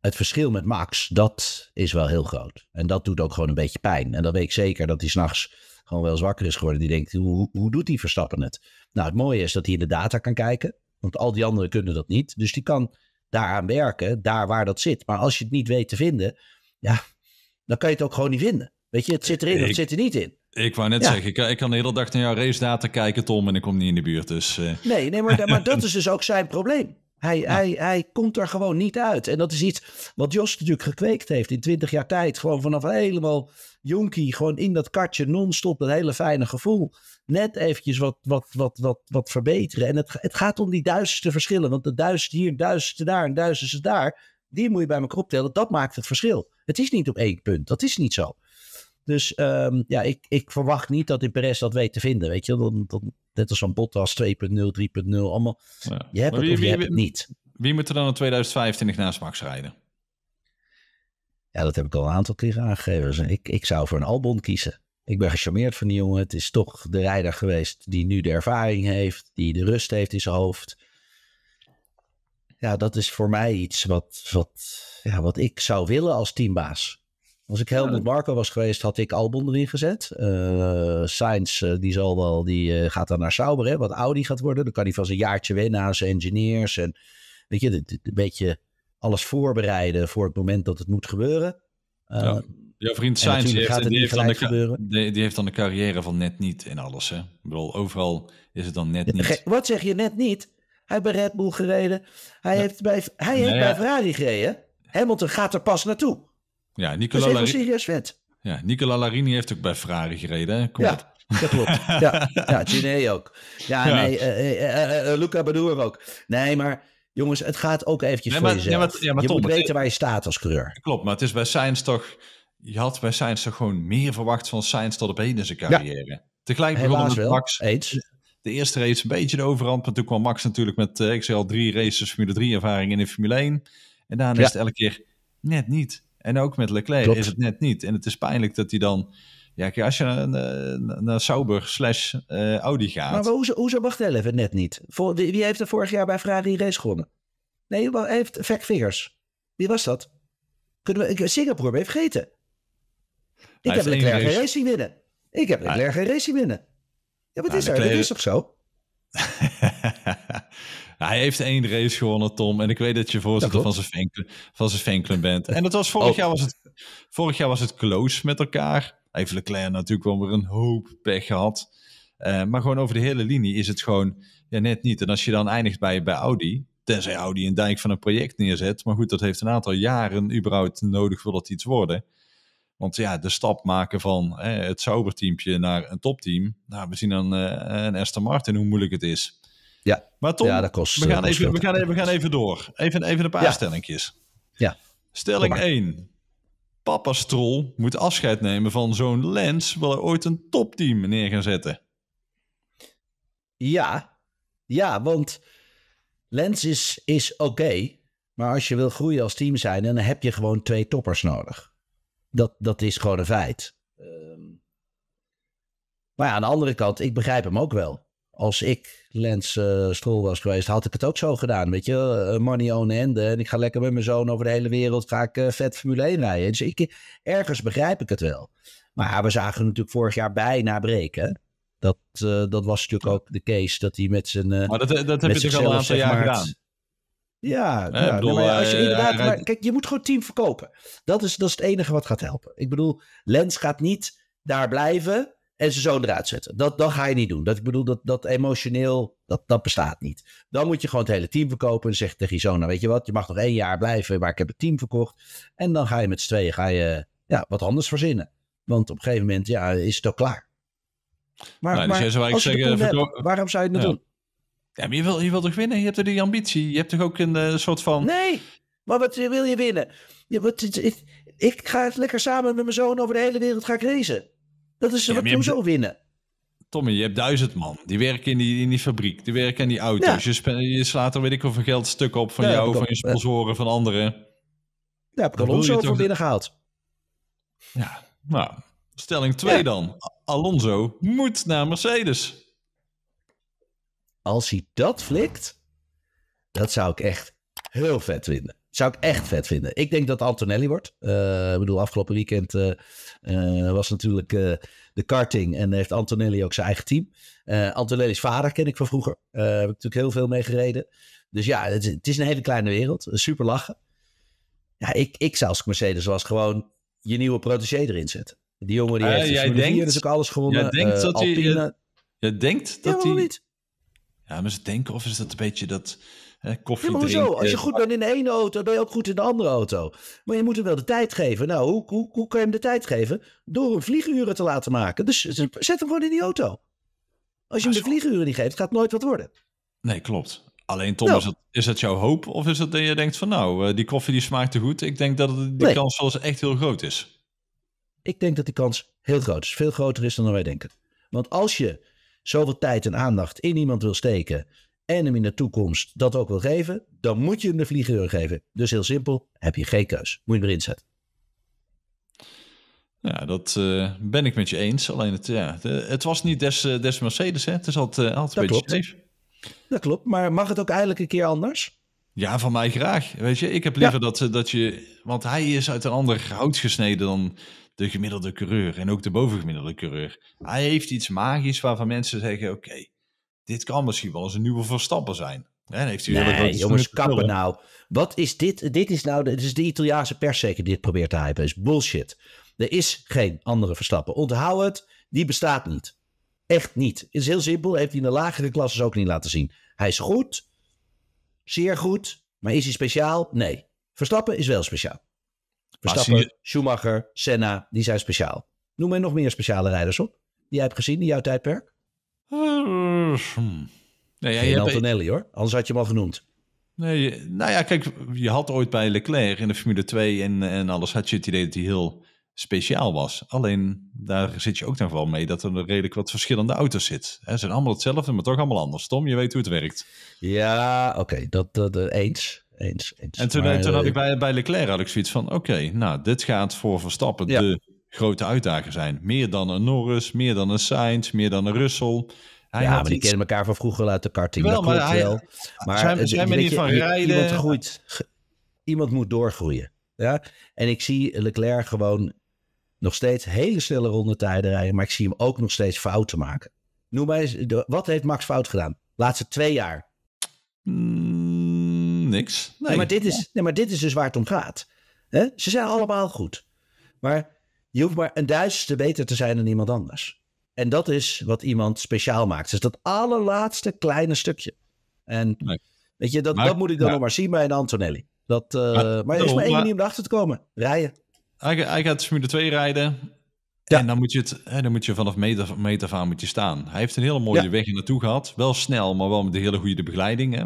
het verschil met Max, dat is wel heel groot. En dat doet ook gewoon een beetje pijn. En dat weet ik zeker dat hij s'nachts gewoon wel zwakker is geworden. Die denkt, hoe, hoe doet die Verstappen het? Nou, het mooie is dat hij in de data kan kijken. Want al die anderen kunnen dat niet. Dus die kan daaraan werken, daar waar dat zit. Maar als je het niet weet te vinden, ja, dan kan je het ook gewoon niet vinden. Weet je, het zit erin of het zit er niet in. Ik wou net zeggen, ik, ik, kan de hele dag naar jouw race data kijken, Tom, en ik kom niet in de buurt. Dus, eh. Nee, nee maar, maar dat is dus ook zijn probleem. Hij, hij, hij komt er gewoon niet uit. En dat is iets wat Jos natuurlijk gekweekt heeft in twintig jaar tijd. Gewoon vanaf helemaal jonkie, gewoon in dat kartje non-stop, dat hele fijne gevoel. Net eventjes wat, wat, wat, wat, wat verbeteren. En het, het gaat om die duizendste verschillen. Want de duizend hier, duizendste daar en duizendste daar, die moet je bij elkaar optellen. Dat maakt het verschil. Het is niet op één punt. Dat is niet zo. Dus ehm, ja, ik, ik verwacht niet dat in dat weet te vinden. Weet je, dan, dan, net als van Bottas 2.0, 3.0 allemaal. Je hebt het wie, of je hebt het niet. Wie moet er dan in 2025 naast Max rijden? Ja, dat heb ik al een aantal keer aangegeven. Ik, ik zou voor een Albon kiezen. Ik ben gecharmeerd van die jongen. Het is toch de rijder geweest die nu de ervaring heeft, die de rust heeft in zijn hoofd. Ja, dat is voor mij iets wat, wat, ja, wat ik zou willen als teambaas. Als ik Helmut Marco was geweest, had ik Albon erin gezet. Uh, Sainz, eh, die, zal wel, die eh, gaat dan naar Sauber, hè, wat Audi gaat worden. Dan kan hij van zijn jaartje winnen aan zijn engineers. En weet je, een beetje alles voorbereiden voor het moment dat het moet gebeuren. Ja. Jouw vriend Sainz, die heeft, die, heeft dan de, die, die heeft dan de carrière van net niet in alles. Hè? Ik overal is het dan net niet. Wat zeg je net niet? Hij heeft bij Red Bull gereden. Hij heeft bij, hij heeft bij Ferrari gereden. Hamilton gaat er pas naartoe. Ja, Nicola is serieus Ja, Nicola Larini heeft ook bij Ferrari gereden. ja. Dat klopt. Ja, ja Genee ook. Ja, ja. nee, eh, eh, eh, Luca Badoer ook. Nee, maar jongens, het gaat ook eventjes nee, voor jezelf. maar, ja, maar je Tom, moet weten waar je staat als coureur. Klopt, maar het is bij Sainz toch... Je had bij Sainz toch gewoon meer verwacht van Sainz tot op heden in zijn carrière. Tegelijk begon met Max. De eerste race een beetje de overhand, maar toen kwam Max natuurlijk met xl drie races, Formule 3 ervaring in de Formule 1. En daarna is het elke keer net niet. En ook met Leclerc is het net niet. En het is pijnlijk dat hij dan... Ja, kijk, als je naar, naar, Sauber slash eh, Audi gaat... Maar hoezo, hoezo mag Dell het net niet? Voor, wie, heeft er vorig jaar bij Ferrari race gewonnen? Nee, hij heeft Fact Figures. Wie was dat? Kunnen we, Singapore ben je vergeten. Ik heb Leclerc geen race winnen. Ik heb Leclerc geen race winnen. Ja, wat is er? Dat is toch zo? hij heeft één race gewonnen, Tom. En ik weet dat je voorzitter van, zijn fanclub, van zijn fanclub bent. En dat was vorig, oh. jaar was het, vorig jaar was het close met elkaar. Even Leclerc natuurlijk wel weer een hoop pech gehad. Eh, maar gewoon over de hele linie is het gewoon ja, net niet. En als je dan eindigt bij, bij Audi, tenzij Audi een dijk van een project neerzet. Maar goed, dat heeft een aantal jaren überhaupt nodig dat iets worden. Want ja, de stap maken van eh, het sauberteampje naar een topteam. Nou, we zien dan uh, een Aston Martin hoe moeilijk het is. Ja, maar ja, dat kost, we, eh, gaan even, we, gaan, we gaan even door. Even, even een paar stellingjes. Ja. Stelling 1. Papa Strol moet afscheid nemen van zo'n Lens... wil er ooit een topteam neer gaan zetten. Ja. Ja, want Lens is, is oké. maar als je wil groeien als team zijn... dan heb je gewoon twee toppers nodig. Dat, dat is gewoon een feit. Ehm, maar ja, aan de andere kant, ik begrijp hem ook wel als ik Lens eh, strol was geweest, had ik het ook zo gedaan. Weet je, eh, money on end. En ik ga lekker met mijn zoon over de hele wereld ga ik, eh, vet Formule 1 rijden. Dus ik, ergens begrijp ik het wel. Maar we zagen natuurlijk vorig jaar bijna breken. Dat, dat was natuurlijk ook de case dat hij met zijn. maar dat, dat heb je al een aantal jaar gedaan. ja, als je inderdaad. kijk, je moet gewoon team verkopen. Dat is, dat is het enige wat gaat helpen. Ik bedoel, Lens gaat niet daar blijven en ze zo eruit zetten. Dat, dat ga je niet doen. Dat, ik bedoel, dat, dat emotioneel, dat, dat bestaat niet. Dan moet je gewoon het hele team verkopen en zegt tegen je zoon, nou weet je wat, je mag nog één jaar blijven, maar ik heb het team verkocht. En dan ga je met z'n tweeën ga je, ja, wat anders verzinnen. Want op een gegeven moment ja, is het ook klaar. Maar, nou, dus als zeggen, waarom zou je het nou doen? Ja, maar je wil, je wil toch winnen? Je hebt toch die ambitie? Je hebt toch ook een eh, soort van... Nee, maar wat wil je winnen? Je, wat, ik, ik ga het lekker samen met mijn zoon over de hele wereld gaan racen. Dat is ja, wat hoezo zo winnen. Tommy, je hebt duizend man. Die werken in die, fabriek. Die werken aan die auto's. Je, je, slaat er weet ik hoeveel geld stuk op van jou, van je sponsoren, van anderen. Ja, heb ik Alonso toch... voor binnengehaald. Ja, nou. Stelling 2 dan. Alonso moet naar Mercedes. Als hij dat flikt, dat zou ik echt heel vet vinden. Zou ik echt vet vinden. Ik denk dat Antonelli wordt. Eh, ik bedoel, afgelopen weekend eh, eh, was natuurlijk de karting en heeft Antonelli ook zijn eigen team. Antonelli's vader ken ik van vroeger. heb ik natuurlijk heel veel mee gereden. Dus ja, het, het is een hele kleine wereld. Super lachen. Ja, ik, ik zou als Mercedes was gewoon je nieuwe protégé erin zetten. Die jongen die heeft jij denkt, dus ook alles gewonnen. Jij denkt dat Hij, je, denkt dat hij... ja, maar ze denken of is dat een beetje dat koffie ja, maar Als je goed bent in de ene auto, ben je ook goed in de andere auto. Maar je moet hem wel de tijd geven. Nou, hoe, hoe, hoe kan je hem de tijd geven? Door hem vlieguren te laten maken. Dus zet hem gewoon in die auto. Als je hem de vlieguren niet geeft, gaat het nooit wat worden. Nee, klopt. Alleen Tom, nou. is, dat, is jouw hoop? Of is dat dat je denkt van nou, eh, die koffie die smaakt te goed. Ik denk dat die nee. kans wel echt heel groot is. Ik denk dat die kans heel groot is. Veel groter is dan wij denken. Want als je zoveel tijd en aandacht in iemand wil steken en hem in de toekomst dat ook wil geven, dan moet je hem de vliegeur geven. Dus heel simpel, heb je geen keus. Moet je erin zetten. Ja, dat eh, ben ik met je eens. Alleen het, ja, het was niet des, eh, des Mercedes, hè? Het is altijd, eh, altijd dat beetje klopt. Dat klopt, maar mag het ook eigenlijk een keer anders? Ja, van mij graag. Weet je, ik heb liever ja. dat, dat je... Want hij is uit een ander hout gesneden dan de gemiddelde coureur. En ook de bovengemiddelde coureur. Hij heeft iets magisch waarvan mensen zeggen, oké, dit kan misschien wel eens een nieuwe Verstappen zijn. En heeft hij nee, jongens, kappen nou. Wat is dit? Dit is nou, de, dit is de Italiaanse pers zeker die dit probeert te hypen. is bullshit. Er is geen andere Verstappen. Onthoud het, die bestaat niet. Echt niet. Het is heel simpel, heeft hij in de lagere klasses ook niet laten zien. Hij is goed, zeer goed, maar is hij speciaal? Nee. Verstappen is wel speciaal. Verstappen, Schumacher, Senna, die zijn speciaal. Noem mij nog meer speciale rijders op die jij hebt gezien in jouw tijdperk. Nee, ja, Geen Antonelli hebt... hoor, anders had je hem al genoemd. Nee, nou ja, kijk, je had ooit bij Leclerc in de Formule 2 en, en alles had je het idee dat hij heel speciaal was. Alleen daar zit je ook dan wel mee dat er redelijk wat verschillende auto's zit. ze zijn allemaal hetzelfde, maar toch allemaal anders. Tom, je weet hoe het werkt. Ja, oké, dat, dat eh, eens. Eens, eens. En toen, toen had eh, ik bij, bij Leclerc had ik zoiets van: oké, nou, dit gaat voor Verstappen ja. de grote uitdager zijn. Meer dan een Norris, meer dan een Sainz, meer dan een Russell. Hij ja, maar die kennen elkaar van vroeger uit de karting. Wel, maar hij, wel. Maar van rijden... Iemand, moet doorgroeien. Ja? En ik zie Leclerc gewoon nog steeds hele snelle rondetijden rijden. Maar ik zie hem ook nog steeds fouten maken. Noem maar eens, wat heeft Max fout gedaan? Laatste twee jaar. Mm, niks. Nee. maar dit is, nee, maar dit is dus waar het om gaat. Ze zijn allemaal goed. Maar je hoeft maar een duizendste beter te zijn dan iemand anders. En dat is wat iemand speciaal maakt. Dus dat allerlaatste kleine stukje. En weet je, dat, dat moet ik dan nog maar zien bij een Antonelli. Dat, eh, maar, maar er is maar één manier om erachter te komen. Rijden. Hij, hij gaat Formule 2 rijden. Ja. En dan moet je, het, dan moet je vanaf meter, meter van moet je staan. Hij heeft een hele mooie ja. weg naartoe gehad. Wel snel, maar wel met de hele goede begeleiding. Hè?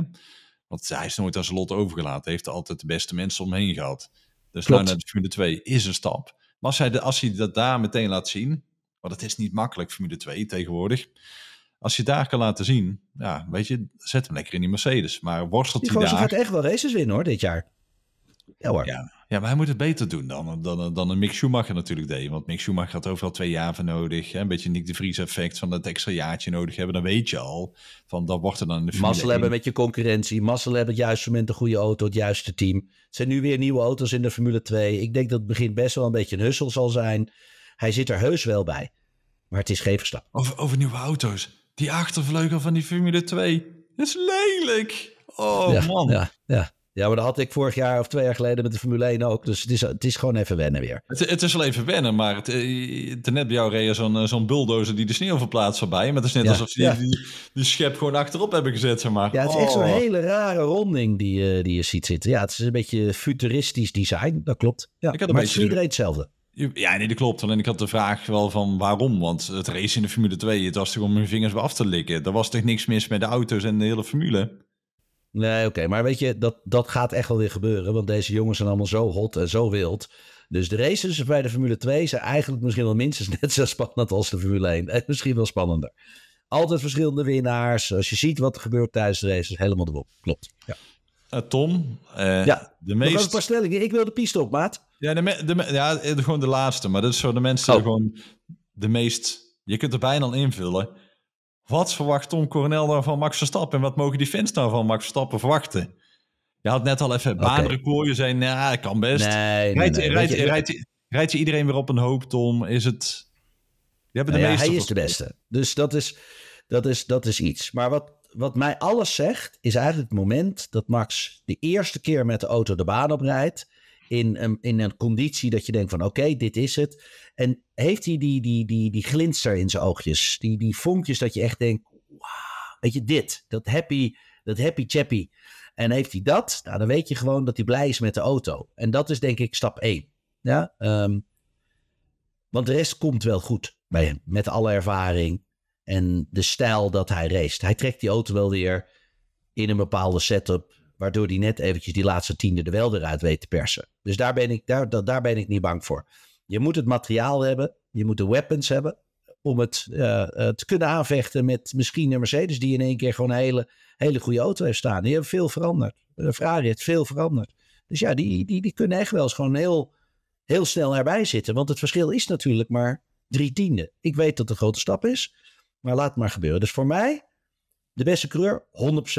Want hij is nooit als lot overgelaten. Hij heeft altijd de beste mensen omheen gehad. Dus naar de Formule 2 is een stap. Maar als hij, als hij dat daar meteen laat zien, want het is niet makkelijk, Formule 2 tegenwoordig. Als je daar kan laten zien, ja, weet je, zet hem lekker in die Mercedes. Maar worstelt die hij daar... Die gaat echt wel races winnen hoor, dit jaar. Ja Ja, maar hij moet het beter doen dan, dan, dan een Mick Schumacher natuurlijk deed. Want Mick Schumacher had overal twee jaar voor nodig. Hè? Een beetje Nick de Vries effect van dat extra jaartje nodig hebben. Dan weet je al, van dat wordt er dan... De Mazzel hebben met je concurrentie. Mazzel hebben het juiste moment, de goede auto, het juiste team. Het zijn nu weer nieuwe auto's in de Formule 2. Ik denk dat het begin best wel een beetje een hussel zal zijn. Hij zit er heus wel bij. Maar het is geen verstap. Over, over nieuwe auto's. Die achtervleugel van die Formule 2. is lelijk. Oh man. Ja, ja. Ja, maar dat had ik vorig jaar of twee jaar geleden met de Formule 1 ook. Dus het is, het is gewoon even wennen weer. Het, het is wel even wennen, maar het, eh, net bij jou reed zo'n eh, zo'n bulldozer die de sneeuw verplaatst voorbij. Maar het is net alsof ze die, die, schep gewoon achterop hebben gezet, zeg maar. Ja, het is echt zo'n oh. hele rare ronding die, eh, die je ziet zitten. Ja, het is een beetje futuristisch design, dat klopt. Ja. maar het is iedereen hetzelfde. Ja, nee, dat klopt. Alleen ik had de vraag wel van waarom. Want het race in de Formule 2, het was toch om mijn vingers weer af te likken. Er was toch niks mis met de auto's en de hele formule? Nee, oké. Maar weet je, dat, dat gaat echt wel weer gebeuren. Want deze jongens zijn allemaal zo hot en zo wild. Dus de races bij de Formule 2 zijn eigenlijk misschien wel minstens net zo spannend als de Formule 1. En eh, misschien wel spannender. Altijd verschillende winnaars. Als je ziet wat er gebeurt tijdens de races, helemaal erop. Klopt. Ja. Eh, Tom, eh, ja, de meest... een paar stellingen. Ik wil de piste op, maat. Ja, de me, de ja, gewoon de laatste. Maar dat is zo de mensen die oh. gewoon de meest... Je kunt er bijna al invullen. Wat verwacht Tom Cornel dan nou van Max Verstappen? En wat mogen die fans daarvan nou van Max Verstappen verwachten? Je had net al even baanrecord. Je zei, nou, ik kan best. Nee, rijdt, je, rijdt, rijdt, je iedereen weer op een hoop, Tom? Is het... Je hebt de hij is de beste. Dus dat is, dat is, dat is iets. Maar wat, wat mij alles zegt, is eigenlijk het moment dat Max de eerste keer met de auto de baan oprijdt in een, in een conditie dat je denkt van oké, dit is het. En heeft hij die, die, die, die glinster in zijn oogjes, die, die vonkjes dat je echt denkt, wauw, weet je, dit, dat happy, dat happy chappy. En heeft hij dat, nou, dan weet je gewoon dat hij blij is met de auto. En dat is denk ik stap 1. Ja, ehm, want de rest komt wel goed bij hem, met alle ervaring en de stijl dat hij race. Hij trekt die auto wel weer in een bepaalde setup Waardoor hij net eventjes die laatste tiende er wel eruit weet te persen. Dus daar ben ik, daar, daar ben ik niet bang voor. Je moet het materiaal hebben. Je moet de weapons hebben. Om het eh, eh, te kunnen aanvechten met misschien een Mercedes die in één keer gewoon een hele, hele goede auto heeft staan. Die hebben veel veranderd. De eh, Ferrari heeft veel veranderd. Dus ja, die, die, die kunnen echt wel eens gewoon heel, heel snel erbij zitten. Want het verschil is natuurlijk maar drie tiende. Ik weet dat het een grote stap is. Maar laat het maar gebeuren. Dus voor mij de beste coureur 100%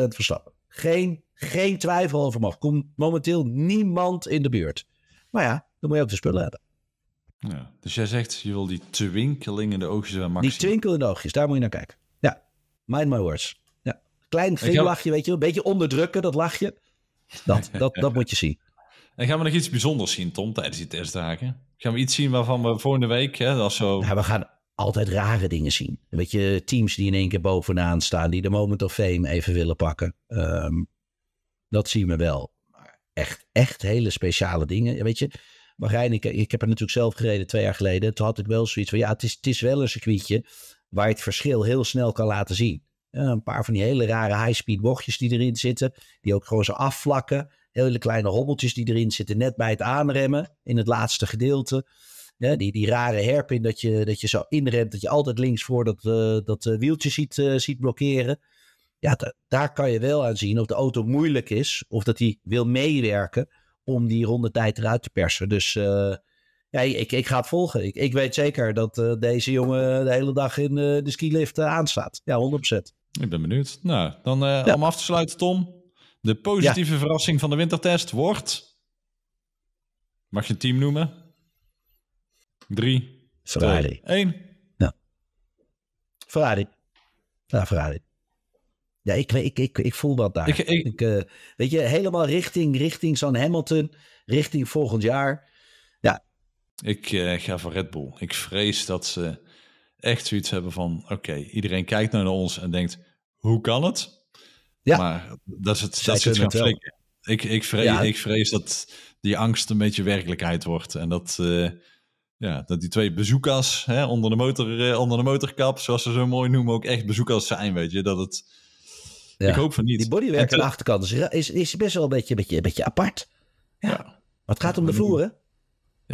Verstappen geen, geen twijfel over mag. Komt momenteel niemand in de buurt. Maar ja, dan moet je ook de spullen hebben. Ja, dus jij zegt, je wil die de oogjes van Maxi. Die de oogjes, daar moet je naar kijken. Ja, mind my words. Ja. Klein geel weet je wel. Een beetje onderdrukken, dat lachje. Dat, dat, dat moet je zien. En gaan we nog iets bijzonders zien, Tom, tijdens die testdagen? Gaan we iets zien waarvan we volgende week... Hè, dat zo... Ja, we gaan altijd rare dingen zien. Weet je, teams die in één keer bovenaan staan, die de moment of fame even willen pakken. Ehm, dat zien we wel. Maar echt, echt hele speciale dingen. Weet je, waarin ik, ik heb er natuurlijk zelf gereden twee jaar geleden. Toen had ik wel zoiets van, ja, het is, het is wel een circuitje waar je het verschil heel snel kan laten zien. een paar van die hele rare high-speed bochtjes die erin zitten, die ook gewoon zo afvlakken. Hele kleine hobbeltjes die erin zitten, net bij het aanremmen in het laatste gedeelte ja, die, die rare herpin dat je, dat je zo inremt, dat je altijd links voor dat, eh, dat eh, wieltje ziet, eh, ziet blokkeren. Ja, daar kan je wel aan zien of de auto moeilijk is of dat hij wil meewerken om die rondetijd eruit te persen. Dus ja, ik, ik ga het volgen. Ik, ik weet zeker dat deze jongen de hele dag in de skilift aanstaat. Ja, 100%. Ik ben benieuwd. Nou, dan ja. om af te sluiten, Tom. De positieve verrassing van de wintertest wordt. Mag je een team noemen? Drie. Ferrari. Eén. Ja. Ferrari. Ja, Ferrari. Ja, ik, ik, ik, ik voel dat daar. Ik, eh, weet je, helemaal richting, richting Hamilton, richting volgend jaar. Ja. Eh, ik ga voor Red Bull. Ik vrees dat ze echt zoiets hebben van: oké, iedereen kijkt nou naar ons en denkt: hoe kan het? Ja. Maar dat is het, dat is het gaan Ik, ik, vrees, ik vrees dat die angst een beetje werkelijkheid wordt en dat. Eh, ja, dat die twee bezoekers hè, onder, de motor, eh, onder de motorkap, zoals ze zo mooi noemen, ook echt bezoekers zijn, weet je. Dat het, ja. Ik hoop van niet. Die bodywerk aan de achterkant is, is, best wel een beetje, beetje, beetje apart. Ja. ja. Maar het gaat om de vloer, hè?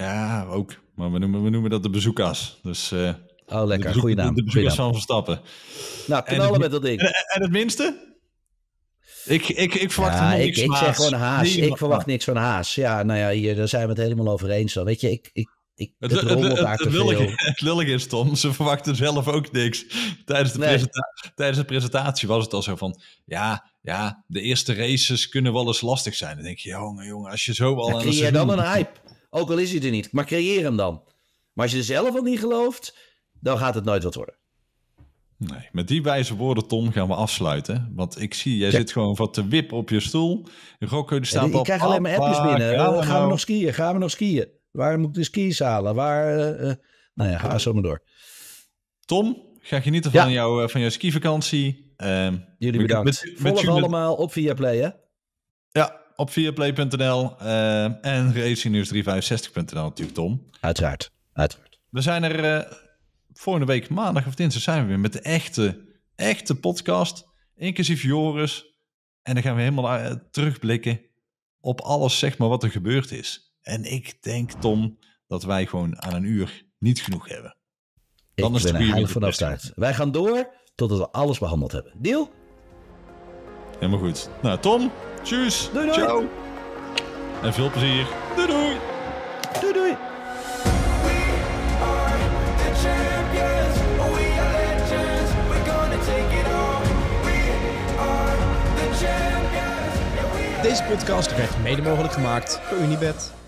Ja, ook. Maar we noemen, we noemen dat de bezoekers. Dus... Eh, oh, lekker. naam. Goeie naam. De bezoekers van Verstappen. Nou, knallen alle met dat ding. En, het minste? Ik, ik, ik verwacht niks ik, ik zeg gewoon Haas. ik verwacht niks van Haas. Ja, nou ja, hier, daar zijn we het helemaal over eens. Dan. Weet je, ik, ik ik, het, het, het, het lullige, is, Tom, ze verwachten zelf ook niks. Tijdens de, nee. tijdens de presentatie was het al zo van... Ja, ja, de eerste races kunnen wel eens lastig zijn. Dan denk je, jongen, jongen, als je zo al... Ja, creëer dan een hype. Ook al is hij er niet, maar creëer hem dan. Maar als je er zelf al niet gelooft, dan gaat het nooit wat worden. Nee, met die wijze woorden, Tom, gaan we afsluiten. Want ik zie, jij zit gewoon wat te wip op je stoel. Rocco, die staat ja, ik al... Ik krijg alleen maar appjes binnen. gaan we nou. nog skiën? Gaan we nog skiën? Waar moet ik de dus skis halen? Waar, eh, eh, nou ja, ga zo maar door. Tom, ga genieten van, jouw, eh, van jouw skivakantie. Ehm, jullie bedankt. Met, met, allemaal op Viaplay, hè? Ja, op viaplay.nl en racingnews365.nl natuurlijk, Tom. Uiteraard, uiteraard. We zijn er volgende week maandag of dinsdag zijn we weer met de echte, echte podcast. Inclusief Joris. En dan gaan we helemaal terugblikken op alles, zeg maar, wat er gebeurd is. En ik denk, Tom, dat wij gewoon aan een uur niet genoeg hebben. Dan ik is ben er vanaf start. Wij gaan door totdat we alles behandeld hebben. Deal? Helemaal goed. Nou, Tom, tjus. Doei, doei. En veel plezier. Doei, doei. Doei, doei. Deze podcast werd mede mogelijk gemaakt door Unibed.